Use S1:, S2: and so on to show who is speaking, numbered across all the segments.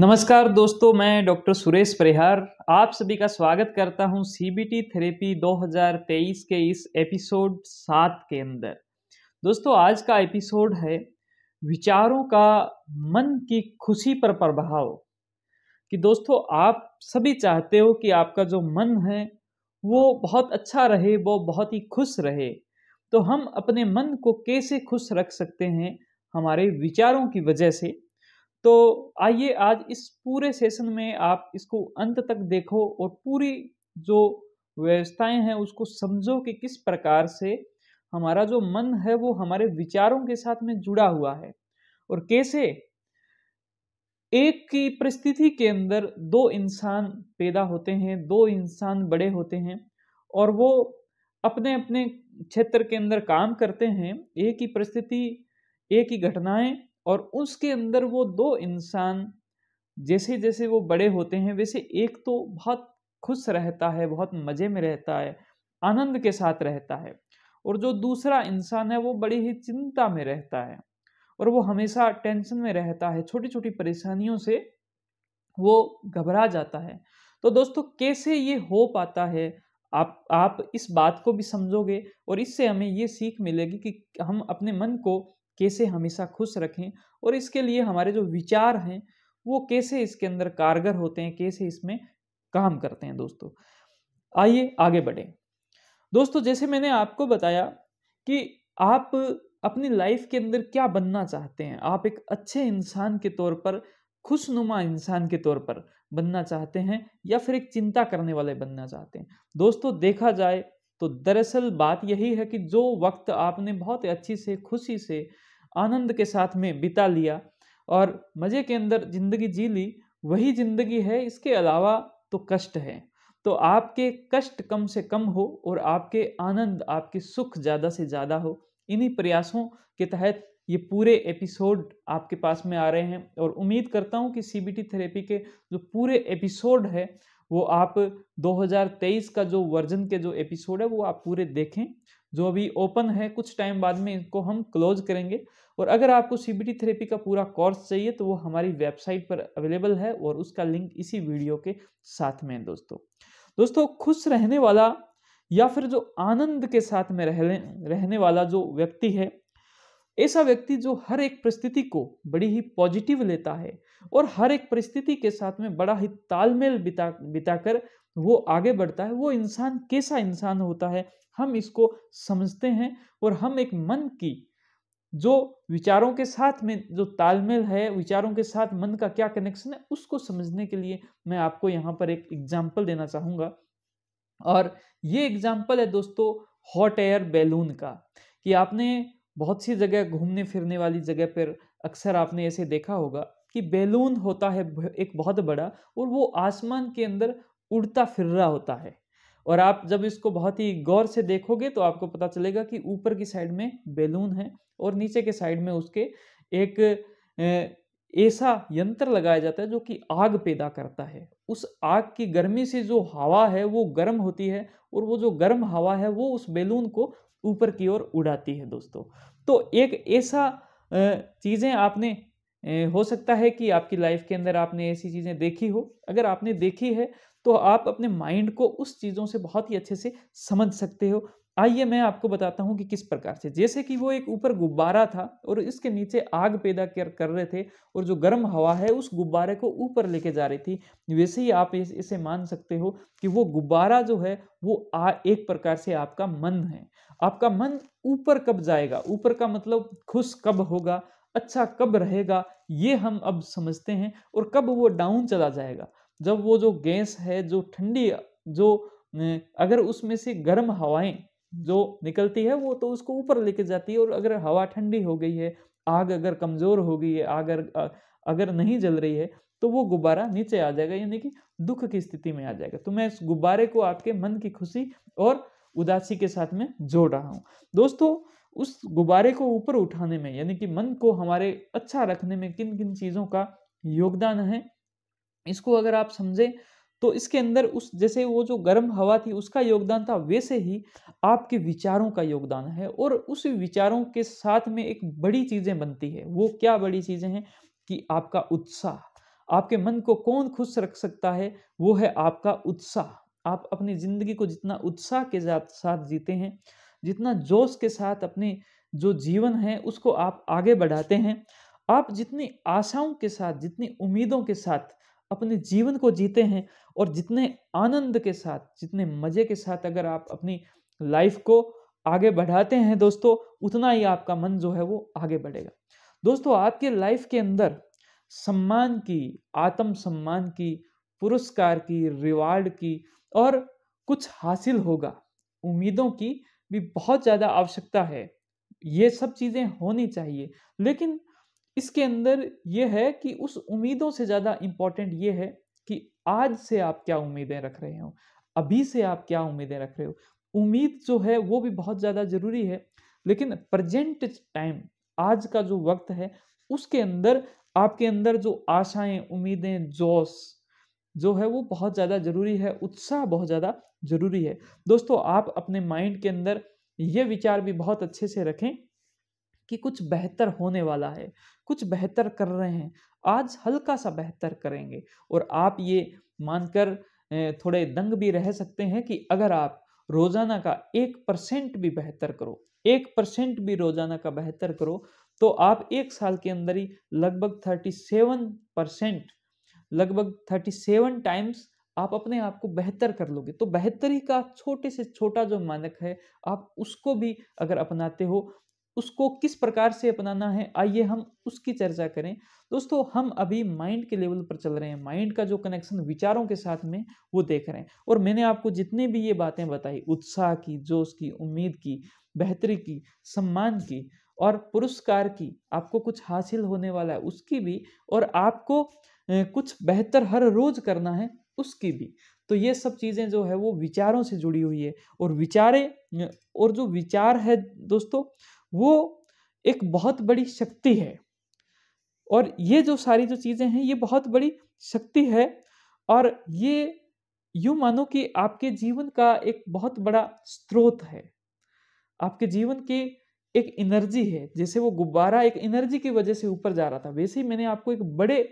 S1: नमस्कार दोस्तों मैं डॉक्टर सुरेश परिहार आप सभी का स्वागत करता हूं सीबीटी थेरेपी 2023 के इस एपिसोड सात के अंदर दोस्तों आज का एपिसोड है विचारों का मन की खुशी पर प्रभाव कि दोस्तों आप सभी चाहते हो कि आपका जो मन है वो बहुत अच्छा रहे वो बहुत ही खुश रहे तो हम अपने मन को कैसे खुश रख सकते हैं हमारे विचारों की वजह से तो आइए आज इस पूरे सेशन में आप इसको अंत तक देखो और पूरी जो व्यवस्थाएं हैं उसको समझो कि किस प्रकार से हमारा जो मन है वो हमारे विचारों के साथ में जुड़ा हुआ है और कैसे एक की परिस्थिति के अंदर दो इंसान पैदा होते हैं दो इंसान बड़े होते हैं और वो अपने अपने क्षेत्र के अंदर काम करते हैं एक ही परिस्थिति एक ही घटनाएं और उसके अंदर वो दो इंसान जैसे जैसे वो बड़े होते हैं वैसे एक तो बहुत खुश रहता है बहुत मज़े में रहता है आनंद के साथ रहता है और जो दूसरा इंसान है वो बड़ी ही चिंता में रहता है और वो हमेशा टेंशन में रहता है छोटी छोटी परेशानियों से वो घबरा जाता है तो दोस्तों कैसे ये हो पाता है आप आप इस बात को भी समझोगे और इससे हमें ये सीख मिलेगी कि हम अपने मन को कैसे हमेशा खुश रखें और इसके लिए हमारे जो विचार हैं वो कैसे इसके अंदर कारगर होते हैं कैसे इसमें काम करते हैं दोस्तों आइए आगे बढ़ें दोस्तों जैसे मैंने आपको बताया कि आप अपनी लाइफ के अंदर क्या बनना चाहते हैं आप एक अच्छे इंसान के तौर पर खुशनुमा इंसान के तौर पर बनना चाहते हैं या फिर एक चिंता करने वाले बनना चाहते हैं दोस्तों देखा जाए तो दरअसल बात यही है कि जो वक्त आपने बहुत अच्छी से खुशी से आनंद के साथ में बिता लिया और मज़े के अंदर ज़िंदगी जी ली वही ज़िंदगी है इसके अलावा तो कष्ट है तो आपके कष्ट कम से कम हो और आपके आनंद आपके सुख ज़्यादा से ज़्यादा हो इन्हीं प्रयासों के तहत ये पूरे एपिसोड आपके पास में आ रहे हैं और उम्मीद करता हूँ कि सी थेरेपी के जो पूरे एपिसोड है वो आप 2023 का जो वर्जन के जो एपिसोड है वो आप पूरे देखें जो अभी ओपन है कुछ टाइम बाद में इनको हम क्लोज करेंगे और अगर आपको सीबीटी थेरेपी का पूरा कोर्स चाहिए तो वो हमारी वेबसाइट पर अवेलेबल है और उसका लिंक इसी वीडियो के साथ में है दोस्तों दोस्तों खुश रहने वाला या फिर जो आनंद के साथ में रहने रहने वाला जो व्यक्ति है ऐसा व्यक्ति जो हर एक परिस्थिति को बड़ी ही पॉजिटिव लेता है और हर एक परिस्थिति के साथ में बड़ा ही तालमेल बिता बिताकर वो आगे बढ़ता है वो इंसान कैसा इंसान होता है हम इसको समझते हैं और हम एक मन की जो विचारों के साथ में जो तालमेल है विचारों के साथ मन का क्या कनेक्शन है उसको समझने के लिए मैं आपको यहाँ पर एक एग्जाम्पल देना चाहूँगा और ये एग्जाम्पल है दोस्तों हॉट एयर बैलून का कि आपने बहुत सी जगह घूमने फिरने वाली जगह पर अक्सर आपने ऐसे देखा होगा कि बैलून होता है एक बहुत बड़ा और वो आसमान के अंदर उड़ता फिर रहा होता है और आप जब इसको बहुत ही गौर से देखोगे तो आपको पता चलेगा कि ऊपर की साइड में बैलून है और नीचे के साइड में उसके एक ऐसा यंत्र लगाया जाता है जो कि आग पैदा करता है उस आग की गर्मी से जो हवा है वो गर्म होती है और वो जो गर्म हवा है वो उस बैलून को ऊपर की ओर उड़ाती है दोस्तों तो एक ऐसा चीज़ें आपने हो सकता है कि आपकी लाइफ के अंदर आपने ऐसी चीज़ें देखी हो अगर आपने देखी है तो आप अपने माइंड को उस चीज़ों से बहुत ही अच्छे से समझ सकते हो आइए मैं आपको बताता हूँ कि किस प्रकार से जैसे कि वो एक ऊपर गुब्बारा था और इसके नीचे आग पैदा कर कर रहे थे और जो गर्म हवा है उस गुब्बारे को ऊपर लेके जा रही थी वैसे ही आप इस, इसे मान सकते हो कि वो गुब्बारा जो है वो आ, एक प्रकार से आपका मन है आपका मन ऊपर कब जाएगा ऊपर का मतलब खुश कब होगा अच्छा कब रहेगा ये हम अब समझते हैं और कब वो डाउन चला जाएगा जब वो जो गैस है जो ठंडी जो अगर उसमें से गर्म हवाएं जो निकलती है वो तो उसको ऊपर लेके जाती है और अगर हवा ठंडी हो गई है आग अगर कमज़ोर हो गई है आग अगर अगर नहीं जल रही है तो वो गुब्बारा नीचे आ जाएगा यानी कि दुख की स्थिति में आ जाएगा तो मैं इस गुब्बारे को आपके मन की खुशी और उदासी के साथ में जोड़ रहा हूँ दोस्तों उस गुब्बारे को ऊपर उठाने में यानी कि मन को हमारे अच्छा रखने में किन किन चीज़ों का योगदान है इसको अगर आप समझें तो इसके अंदर उस जैसे वो जो गर्म हवा थी उसका योगदान था वैसे ही आपके विचारों का योगदान है और उस विचारों के साथ में एक बड़ी चीज़ें बनती है वो क्या बड़ी चीज़ें हैं कि आपका उत्साह आपके मन को कौन खुश रख सकता है वो है आपका उत्साह आप अपनी ज़िंदगी को जितना उत्साह के साथ जीते हैं जितना जोश के साथ अपने जो जीवन है उसको आप आगे बढ़ाते हैं आप जितनी आशाओं के साथ जितनी उम्मीदों के साथ अपने जीवन को जीते हैं और जितने आनंद के साथ जितने मज़े के साथ अगर आप अपनी लाइफ को आगे बढ़ाते हैं दोस्तों उतना ही आपका मन जो है वो आगे बढ़ेगा दोस्तों आपके लाइफ के अंदर सम्मान की आत्म सम्मान की पुरस्कार की रिवार्ड की और कुछ हासिल होगा उम्मीदों की भी बहुत ज़्यादा आवश्यकता है ये सब चीज़ें होनी चाहिए लेकिन इसके अंदर यह है कि उस उम्मीदों से ज़्यादा इम्पॉर्टेंट ये है कि आज से आप क्या उम्मीदें रख रहे हो अभी से आप क्या उम्मीदें रख रहे हो उम्मीद जो है वो भी बहुत ज़्यादा ज़रूरी है लेकिन प्रजेंट टाइम आज का जो वक्त है उसके अंदर आपके अंदर जो आशाएं उम्मीदें जोश जो है वो बहुत ज़्यादा ज़रूरी है उत्साह बहुत ज़्यादा ज़रूरी है दोस्तों आप अपने माइंड के अंदर ये विचार भी बहुत अच्छे से रखें कि कुछ बेहतर होने वाला है कुछ बेहतर कर रहे हैं आज हल्का सा बेहतर करेंगे और आप ये मानकर थोड़े दंग भी रह सकते हैं कि अगर आप रोजाना का एक परसेंट भी बेहतर करो एक परसेंट भी रोजाना का बेहतर करो तो आप एक साल के अंदर ही लगभग थर्टी सेवन परसेंट लगभग थर्टी सेवन टाइम्स आप अपने आप को बेहतर कर लोगे तो बेहतरी का छोटे से छोटा जो मानक है आप उसको भी अगर अपनाते हो उसको किस प्रकार से अपनाना है आइए हम उसकी चर्चा करें दोस्तों हम अभी माइंड के लेवल पर चल रहे हैं माइंड का जो कनेक्शन विचारों के साथ में वो देख रहे हैं और मैंने आपको जितने भी ये बातें बताई उत्साह की जोश की उम्मीद की बेहतरी की सम्मान की और पुरस्कार की आपको कुछ हासिल होने वाला है उसकी भी और आपको कुछ बेहतर हर रोज करना है उसकी भी तो ये सब चीज़ें जो है वो विचारों से जुड़ी हुई है और विचारे और जो विचार है दोस्तों वो एक बहुत बड़ी शक्ति है और ये जो सारी जो चीज़ें हैं ये बहुत बड़ी शक्ति है और ये यूँ मानो कि आपके जीवन का एक बहुत बड़ा स्रोत है आपके जीवन की एक एनर्जी है जैसे वो गुब्बारा एक एनर्जी की वजह से ऊपर जा रहा था वैसे ही मैंने आपको एक बड़े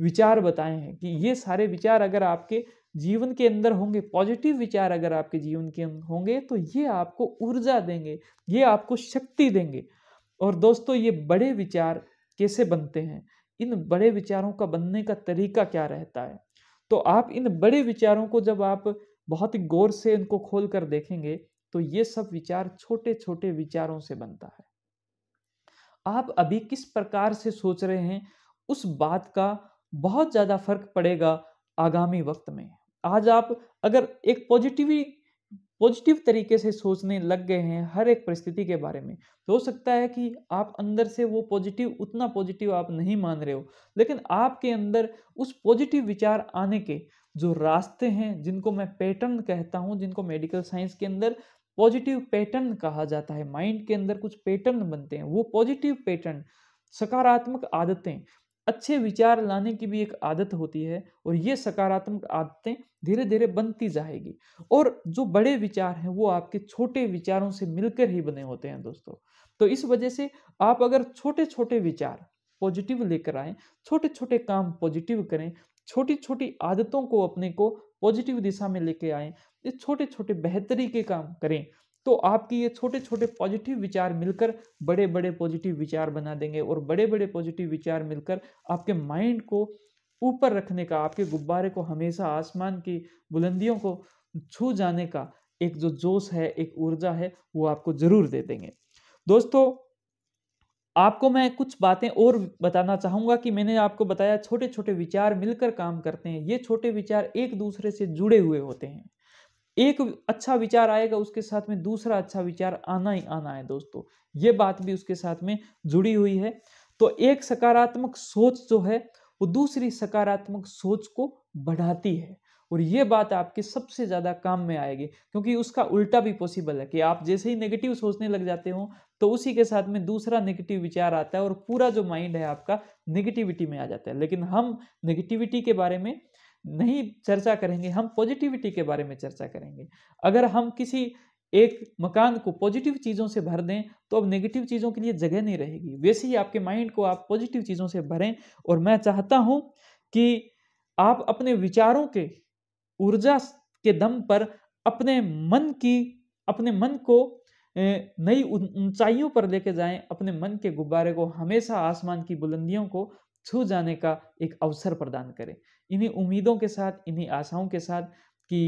S1: विचार बताए हैं कि ये सारे विचार अगर आपके जीवन के अंदर होंगे पॉजिटिव विचार अगर आपके जीवन के होंगे तो ये आपको ऊर्जा देंगे ये आपको शक्ति देंगे और दोस्तों ये बड़े विचार कैसे बनते हैं इन बड़े विचारों का बनने का तरीका क्या रहता है तो आप इन बड़े विचारों को जब आप बहुत ही गौर से इनको खोल कर देखेंगे तो ये सब विचार छोटे छोटे विचारों से बनता है आप अभी किस प्रकार से सोच रहे हैं उस बात का बहुत ज़्यादा फर्क पड़ेगा आगामी वक्त में आज आप अगर एक पॉजिटिवी पॉजिटिव तरीके से सोचने लग गए हैं हर एक परिस्थिति के बारे में तो हो सकता है कि आप अंदर से वो पॉजिटिव उतना पॉजिटिव आप नहीं मान रहे हो लेकिन आपके अंदर उस पॉजिटिव विचार आने के जो रास्ते हैं जिनको मैं पैटर्न कहता हूँ जिनको मेडिकल साइंस के अंदर पॉजिटिव पैटर्न कहा जाता है माइंड के अंदर कुछ पैटर्न बनते हैं वो पॉजिटिव पैटर्न सकारात्मक आदतें अच्छे विचार लाने की भी एक आदत होती है और ये सकारात्मक आदतें धीरे धीरे बनती जाएगी और जो बड़े विचार हैं वो आपके छोटे विचारों से मिलकर ही बने होते हैं दोस्तों तो इस वजह से आप अगर छोटे छोटे विचार पॉजिटिव लेकर आए छोटे छोटे काम पॉजिटिव करें छोटी छोटी आदतों को अपने को पॉजिटिव दिशा में लेके आए ये छोटे छोटे बेहतरी के काम करें तो आपकी ये छोटे छोटे पॉजिटिव विचार मिलकर बड़े बड़े पॉजिटिव विचार बना देंगे और बड़े बड़े पॉजिटिव विचार मिलकर आपके माइंड को ऊपर रखने का आपके गुब्बारे को हमेशा आसमान की बुलंदियों को छू जाने का एक जो जोश है एक ऊर्जा है वो आपको ज़रूर दे देंगे दोस्तों आपको मैं कुछ बातें और बताना चाहूँगा कि मैंने आपको बताया छोटे छोटे विचार मिलकर काम करते हैं ये छोटे विचार एक दूसरे से जुड़े हुए होते हैं एक अच्छा विचार आएगा उसके साथ में दूसरा अच्छा विचार आना ही आना है दोस्तों ये बात भी उसके साथ में जुड़ी हुई है तो एक सकारात्मक सोच जो है वो दूसरी सकारात्मक सोच को बढ़ाती है और ये बात आपके सबसे ज़्यादा काम में आएगी क्योंकि उसका उल्टा भी पॉसिबल है कि आप जैसे ही नेगेटिव सोचने लग जाते हो तो उसी के साथ में दूसरा नेगेटिव विचार आता है और पूरा जो माइंड है आपका नेगेटिविटी में आ जाता है लेकिन हम नेगेटिविटी के बारे में नहीं चर्चा करेंगे हम पॉजिटिविटी के बारे में चर्चा करेंगे अगर हम किसी एक मकान को पॉजिटिव चीज़ों से भर दें तो अब नेगेटिव चीज़ों के लिए जगह नहीं रहेगी वैसे ही आपके माइंड को आप पॉजिटिव चीज़ों से भरें और मैं चाहता हूं कि आप अपने विचारों के ऊर्जा के दम पर अपने मन की अपने मन को नई ऊंचाइयों पर लेके जाएं अपने मन के गुब्बारे को हमेशा आसमान की बुलंदियों को छू जाने का एक अवसर प्रदान करें इन्हीं उम्मीदों के साथ इन्हीं आशाओं के साथ कि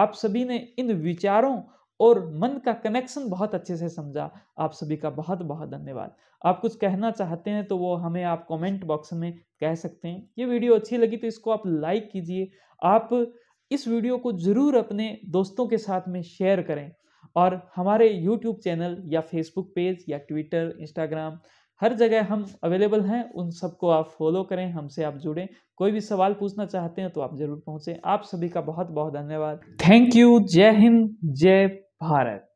S1: आप सभी ने इन विचारों और मन का कनेक्शन बहुत अच्छे से समझा आप सभी का बहुत बहुत धन्यवाद आप कुछ कहना चाहते हैं तो वो हमें आप कमेंट बॉक्स में कह सकते हैं ये वीडियो अच्छी लगी तो इसको आप लाइक कीजिए आप इस वीडियो को ज़रूर अपने दोस्तों के साथ में शेयर करें और हमारे यूट्यूब चैनल या फेसबुक पेज या ट्विटर इंस्टाग्राम हर जगह हम अवेलेबल हैं उन सबको आप फॉलो करें हमसे आप जुड़ें कोई भी सवाल पूछना चाहते हैं तो आप ज़रूर पहुंचे आप सभी का बहुत बहुत धन्यवाद थैंक यू जय हिंद जय भारत